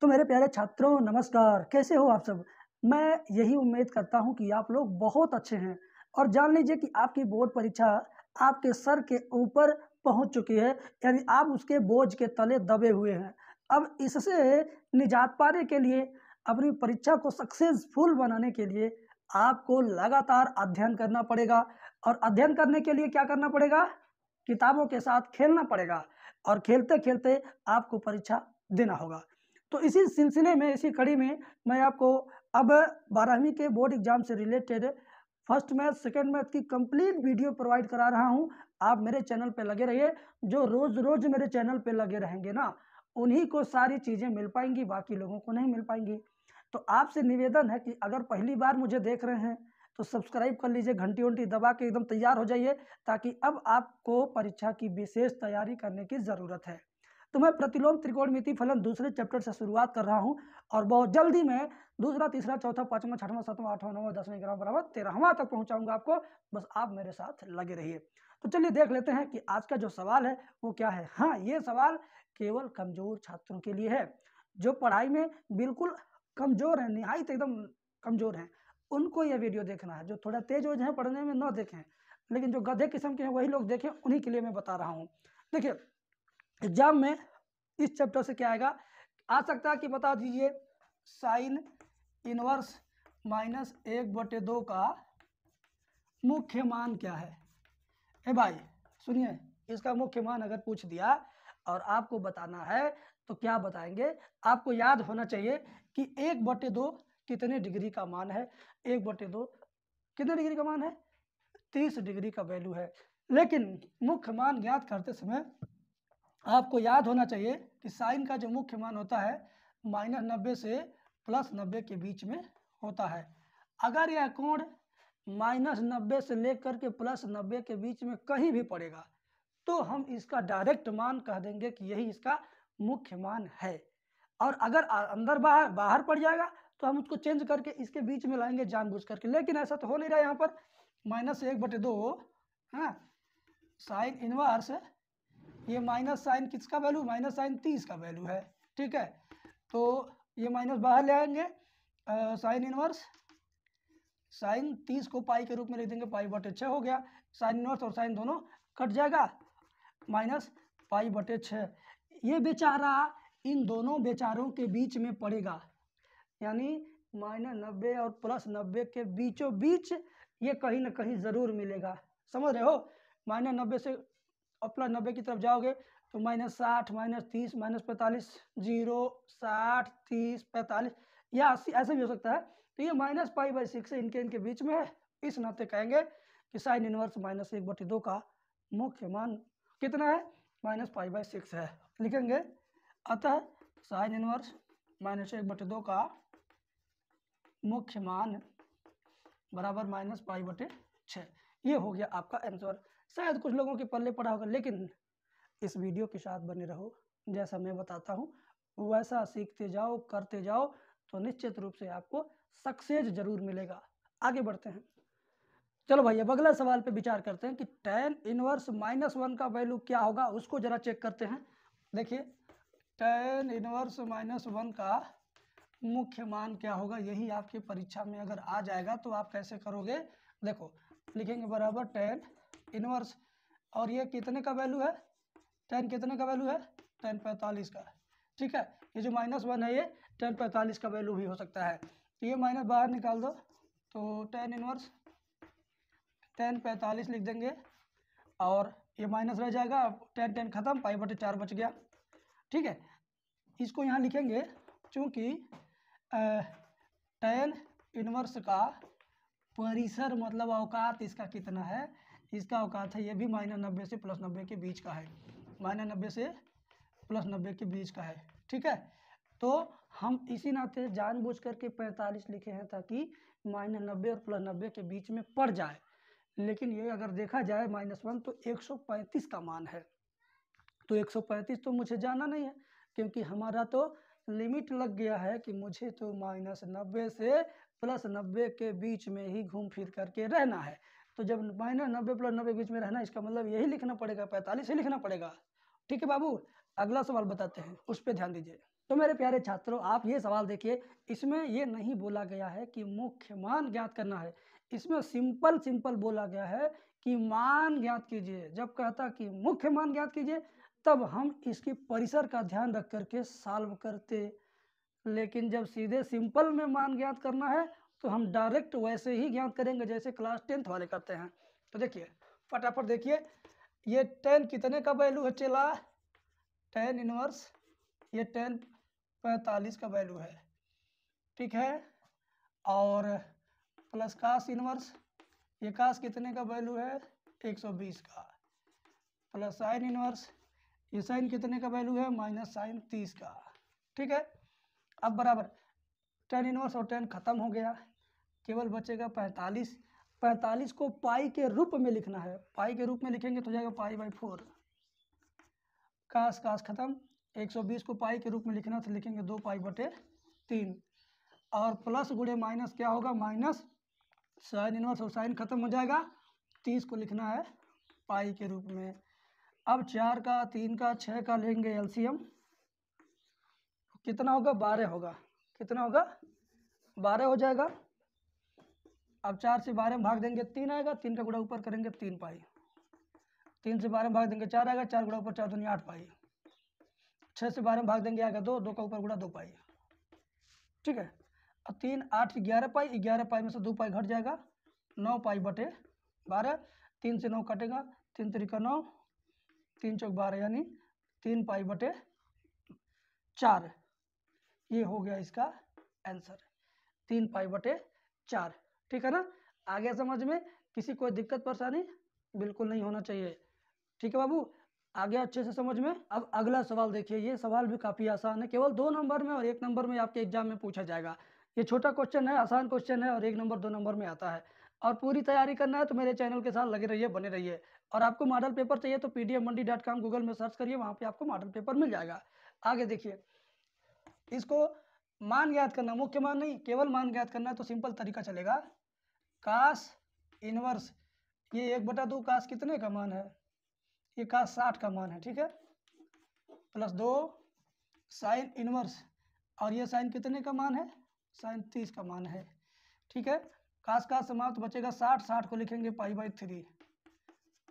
तो मेरे प्यारे छात्रों नमस्कार कैसे हो आप सब मैं यही उम्मीद करता हूं कि आप लोग बहुत अच्छे हैं और जान लीजिए कि आपकी बोर्ड परीक्षा आपके सर के ऊपर पहुंच चुकी है यानी आप उसके बोझ के तले दबे हुए हैं अब इससे निजात पाने के लिए अपनी परीक्षा को सक्सेसफुल बनाने के लिए आपको लगातार अध्ययन करना पड़ेगा और अध्ययन करने के लिए क्या करना पड़ेगा किताबों के साथ खेलना पड़ेगा और खेलते खेलते आपको परीक्षा देना होगा तो इसी सिलसिले में इसी कड़ी में मैं आपको अब बारहवीं के बोर्ड एग्ज़ाम से related first math second math की कंप्लीट वीडियो प्रोवाइड करा रहा हूँ आप मेरे चैनल पर लगे रहिए जो रोज़ रोज़ मेरे चैनल पर लगे रहेंगे ना उन्हीं को सारी चीज़ें मिल पाएंगी बाकी लोगों को नहीं मिल पाएंगी तो आपसे निवेदन है कि अगर पहली बार मुझे देख रहे हैं तो सब्सक्राइब कर लीजिए घंटी उंटी दबा के एकदम तैयार हो जाइए ताकि अब आपको परीक्षा की विशेष तैयारी करने की ज़रूरत है तो मैं प्रतिलोम त्रिकोणमिति फलन दूसरे चैप्टर से शुरुआत कर रहा हूँ और बहुत जल्दी मैं दूसरा तीसरा चौथा पांचवा छठवा सातवां आठवां नौवां दसवें ग्राम बराबर तेरहवा तक पहुँचाऊँगा आपको बस आप मेरे साथ लगे रहिए तो चलिए देख लेते हैं कि आज का जो सवाल है वो क्या है हाँ ये सवाल केवल कमज़ोर छात्रों के लिए है जो पढ़ाई में बिल्कुल कमज़ोर है निहायत एकदम कमज़ोर है उनको यह वीडियो देखना है जो थोड़ा तेज हो जाए पढ़ने में न देखें लेकिन जो गधे किस्म के हैं वही लोग देखें उन्हीं के लिए मैं बता रहा हूँ देखिए एग्जाम में इस चैप्टर से क्या आएगा आ सकता है कि बता दीजिए साइन इनवर्स माइनस एक बटे दो का मुख्य मान क्या है ए भाई सुनिए इसका मुख्य मान अगर पूछ दिया और आपको बताना है तो क्या बताएंगे आपको याद होना चाहिए कि एक बटे दो कितने डिग्री का मान है एक बटे दो कितने डिग्री का मान है तीस डिग्री का वैल्यू है लेकिन मुख्य मान ज्ञात करते समय आपको याद होना चाहिए कि साइन का जो मुख्य मान होता है माइनस नब्बे से प्लस नब्बे के बीच में होता है अगर यह कोण माइनस नब्बे से लेकर के प्लस नब्बे के बीच में कहीं भी पड़ेगा तो हम इसका डायरेक्ट मान कह देंगे कि यही इसका मुख्य मान है और अगर अंदर बाहर बाहर पड़ जाएगा तो हम उसको चेंज करके इसके बीच में लाएंगे जानबूझ करके लेकिन ऐसा तो हो नहीं रहा यहाँ पर माइनस एक बटे दो हाँ साइन इनवर्स ये माइनस साइन किसका वैल्यू माइनस साइन तीस का वैल्यू है ठीक है तो ये माइनस बाहर ले आएंगे साइन इनवर्स साइन तीस को पाई के रूप में लिख देंगे पाई बटे छः हो गया साइन इनवर्स और साइन दोनों कट जाएगा माइनस पाई बटे छः ये बेचारा इन दोनों बेचारों के बीच में पड़ेगा यानी माइनस नब्बे और प्लस नब्बे के बीचों बीच ये कहीं ना कहीं ज़रूर मिलेगा समझ रहे हो माइनस नब्बे से और प्लस नब्बे की तरफ जाओगे तो माइनस साठ माइनस तीस माइनस पैंतालीस जीरो साठ तीस पैंतालीस या अस्सी ऐसे भी हो सकता है तो ये माइनस पाई बाई सिक्स इनके इनके बीच में है इस नाते कहेंगे कि साइन इनवर्स माइनस एक बटी दो का मुख्य मान कितना है माइनस पाई बाई सिक्स है लिखेंगे अतः साइन इनवर्स माइनस एक बटे दो का मुख्य मान बराबर माइनस पाई बटे छः ये हो गया आपका आंसर शायद कुछ लोगों के पल्ले पड़ा होगा लेकिन इस वीडियो के साथ बने रहो जैसा मैं बताता हूँ वैसा सीखते जाओ करते जाओ तो निश्चित रूप से आपको सक्सेस जरूर मिलेगा आगे बढ़ते हैं चलो भाई अब अगला सवाल पे विचार करते हैं कि टेन इनवर्स माइनस वन का वैल्यू क्या होगा उसको जरा चेक करते हैं देखिए टेन इनवर्स माइनस वन का मुख्य मान क्या होगा यही आपकी परीक्षा में अगर आ जाएगा तो आप कैसे करोगे देखो लिखेंगे बराबर टेन इनवर्स और ये कितने का वैल्यू है टेन कितने का वैल्यू है टेन पैंतालीस का ठीक है ये जो माइनस वन है ये टेन पैंतालीस का वैल्यू भी हो सकता है तो ये माइनस बाहर निकाल दो तो टेन इनवर्स टेन पैंतालीस लिख देंगे और ये माइनस रह जाएगा टेन टेन खत्म पाई बटे चार बच गया ठीक है इसको यहाँ लिखेंगे चूँकि टेन इनवर्स का परिसर मतलब अवकात इसका कितना है इसका अवकात है ये भी माइनस नब्बे से प्लस नब्बे के बीच का है माइनस नब्बे से प्लस नब्बे के बीच का है ठीक है तो हम इसी नाते जानबूझ करके पैंतालीस लिखे हैं ताकि माइनस नब्बे और प्लस नब्बे के बीच में पड़ जाए लेकिन ये अगर देखा जाए माइनस वन तो एक सौ पैंतीस का मान है तो एक सौ पैंतीस तो मुझे जाना नहीं है क्योंकि हमारा तो लिमिट लग गया है कि मुझे तो माइनस नब्बे से प्लस नब्बे के बीच में ही घूम फिर करके रहना है तो जब माइनस नब्बे प्लस नब्बे के बीच में रहना इसका मतलब यही लिखना पड़ेगा पैंतालीस ही लिखना पड़ेगा ठीक है बाबू अगला सवाल बताते हैं उस पर ध्यान दीजिए तो मेरे प्यारे छात्रों आप ये सवाल देखिए इसमें ये नहीं बोला गया है कि मुख्य मान ज्ञात करना है इसमें सिंपल सिंपल बोला गया है कि मान ज्ञात कीजिए जब कहता कि मुख्य मान ज्ञात कीजिए तब हम इसके परिसर का ध्यान रख करके सॉल्व करते लेकिन जब सीधे सिंपल में मान ज्ञात करना है तो हम डायरेक्ट वैसे ही ज्ञात करेंगे जैसे क्लास टेंथ वाले करते हैं तो देखिए फटाफट देखिए ये टेन कितने का वैल्यू है चेला टेन इनवर्स ये टेन पैंतालीस का वैल्यू है ठीक है और प्लस कास इनवर्स ये कास कितने का वैल्यू है 120 का प्लस साइन इनवर्स ये साइन कितने का वैल्यू है माइनस साइन तीस का ठीक है अब बराबर टेन इनवर्स और टेन खत्म हो गया केवल बचेगा पैंतालीस पैंतालीस को पाई के रूप में लिखना है पाई के रूप में लिखेंगे तो जाएगा पाई बाई फोर कास कास खत्म 120 को पाई के रूप में लिखना तो लिखेंगे दो पाई बटे तीन और प्लस गुड़े माइनस क्या होगा माइनस साइन इनवर्स और साइन खत्म हो जाएगा तीस को लिखना है पाई के रूप में अब चार का तीन का छः का लेंगे एलसीएम कितना होगा बारह होगा कितना होगा बारह हो जाएगा अब चार से बारह में भाग देंगे तीन आएगा तीन का गुड़ा ऊपर करेंगे तीन पाई तीन से बारह में भाग देंगे चार आएगा चार गुड़ा ऊपर चार दुनिया आठ पाई छः से बारह में भाग देंगे आएगा दो दो का ऊपर गुड़ा दो पाई ठीक है और तीन आठ ग्यारह पाई ग्यारह पाई में से दो पाई घट जाएगा नौ पाई बटे बारह तीन से नौ कटेगा तीन तरीका नौ तीन चौक बारह यानी तीन पाई बटे चार ये हो गया इसका आंसर तीन पाई बटे चार ठीक है ना आगे समझ में किसी कोई दिक्कत परेशानी बिल्कुल नहीं होना चाहिए ठीक है बाबू आगे अच्छे से समझ में अब अगला सवाल देखिए ये सवाल भी काफ़ी आसान है केवल दो नंबर में और एक नंबर में आपके एग्जाम में पूछा जाएगा ये छोटा क्वेश्चन है आसान क्वेश्चन है और एक नंबर दो नंबर में आता है और पूरी तैयारी करना है तो मेरे चैनल के साथ लगे रहिए बने रहिए और आपको मॉडल पेपर चाहिए तो P Mandi dot com Google में सर्च करिए वहाँ पर आपको मॉडल पेपर मिल जाएगा आगे देखिए इसको मान ज्ञात करना मुख्य मान नहीं केवल मान ज्ञात करना तो सिंपल तरीका चलेगा कास इनवर्स ये एक बटा दो कास कितने का मान है ये कास साठ का मान है ठीक है प्लस दो साइन इनवर्स और ये साइन कितने का मान है साइन तीस का मान है ठीक है कास का समाप्त बचेगा साठ साठ को लिखेंगे पाई बाई थ्री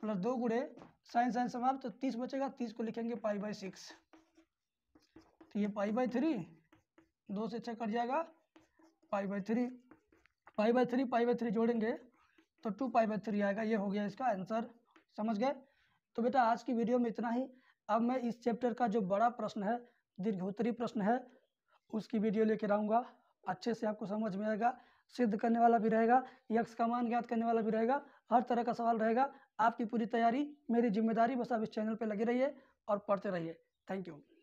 प्लस दो गुड़े साइन साइन समाप्त तो तीस बचेगा तीस को लिखेंगे पाई बाई सिक्स तो ये पाई बाई थ्री दो से छः कट जाएगा pi by three pi by three pi by three जोड़ेंगे तो टू पाई बाई थ्री आएगा ये हो गया इसका आंसर समझ गए तो बेटा आज की वीडियो में इतना ही अब मैं इस चैप्टर का जो बड़ा प्रश्न है दीर्घोत्तरी प्रश्न है उसकी वीडियो लेकर आऊँगा अच्छे से आपको समझ में आएगा सिद्ध करने वाला भी रहेगा यक्ष का मान ज्ञात करने वाला भी रहेगा हर तरह का सवाल रहेगा आपकी पूरी तैयारी मेरी जिम्मेदारी बस आप इस चैनल पर लगे रहिए और पढ़ते रहिए थैंक यू